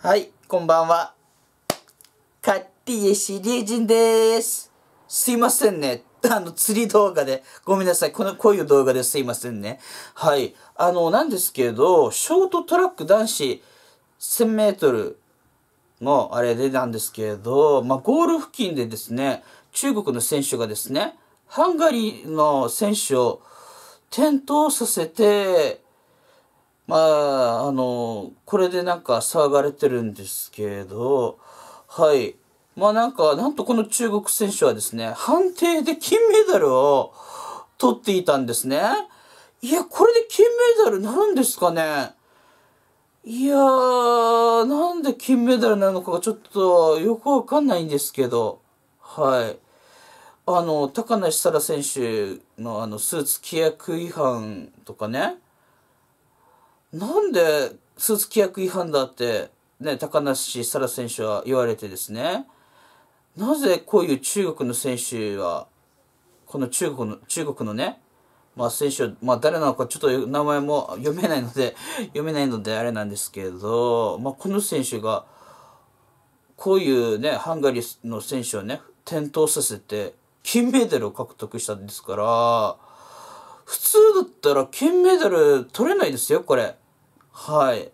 はい、こんばんは。カッティエシリエジンです。すいませんね。あの、釣り動画で。ごめんなさい。この、こういう動画ですいませんね。はい。あの、なんですけど、ショートトラック男子1000メートルのあれでなんですけど、まあ、ゴール付近でですね、中国の選手がですね、ハンガリーの選手を転倒させて、まあ、あの、これでなんか騒がれてるんですけど、はい。まあなんか、なんとこの中国選手はですね、判定で金メダルを取っていたんですね。いや、これで金メダルなるんですかねいやー、なんで金メダルなのかがちょっとよくわかんないんですけど、はい。あの、高梨沙羅選手のあの、スーツ規約違反とかね、なんでスーツ規約違反だって、ね、高梨沙羅選手は言われてですね、なぜこういう中国の選手は、この中国の、中国のね、まあ選手、まあ誰なのかちょっと名前も読めないので 読めないのであれなんですけれど、まあこの選手が、こういうね、ハンガリーの選手をね、転倒させて、金メダルを獲得したんですから、普通だったら金メダル取れないですよ、これ。はい。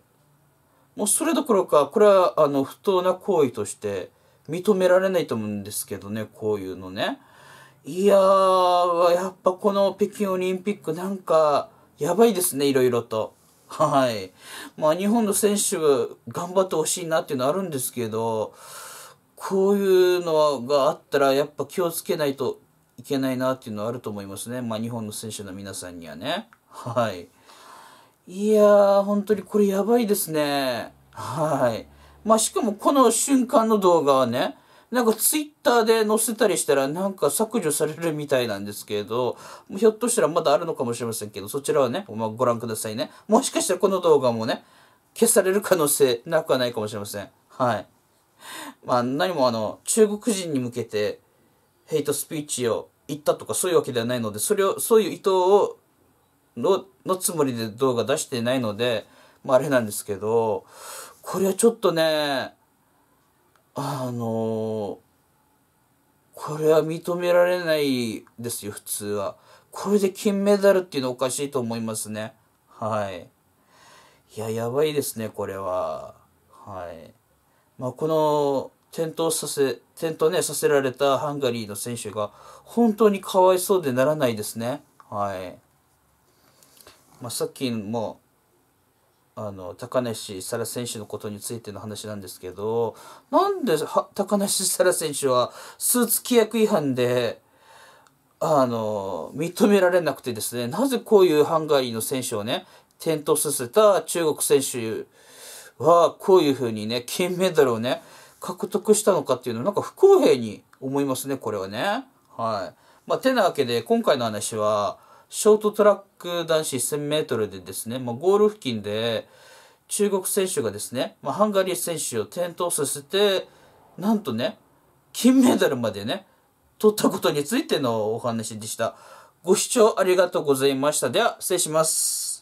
もうそれどころか、これはあの不当な行為として認められないと思うんですけどね、こういうのね。いやー、やっぱこの北京オリンピックなんか、やばいですね、いろいろと。はい。まあ日本の選手頑張ってほしいなっていうのはあるんですけど、こういうのがあったらやっぱ気をつけないといけないなっていうのはあると思いますね。まあ、日本の選手の皆さんにはね。はい。いやー、本当にこれやばいですね。はい。まあ、しかもこの瞬間の動画はね、なんかツイッターで載せたりしたらなんか削除されるみたいなんですけれど、ひょっとしたらまだあるのかもしれませんけど、そちらはね、まあ、ご覧くださいね。もしかしたらこの動画もね、消される可能性なくはないかもしれません。はい。まあ、何もあの、中国人に向けてヘイトスピーチを行ったとかそういうわけではないので、それを、そういう意図を、の、のつもりで動画出してないので、まああれなんですけど、これはちょっとね、あの、これは認められないですよ、普通は。これで金メダルっていうのはおかしいと思いますね。はい。いや、やばいですね、これは。はい。まあ、この、転倒させ転倒ね、させられたハンガリーの選手が、本当にかわいそうでならないですね。はい。まあ、さっきも、あの、高梨沙羅選手のことについての話なんですけど、なんで高梨沙羅選手はスーツ規約違反で、あの、認められなくてですね、なぜこういうハンガリーの選手をね、転倒させた中国選手は、こういうふうにね、金メダルをね、獲得したのかっていうのはなんか不公平に思いますねこれはね。はいまあ、てなわけで今回の話はショートトラック男子 1000m でですね、まあ、ゴール付近で中国選手がですね、まあ、ハンガリー選手を転倒させてなんとね金メダルまでね取ったことについてのお話でした。ご視聴ありがとうございました。では失礼します。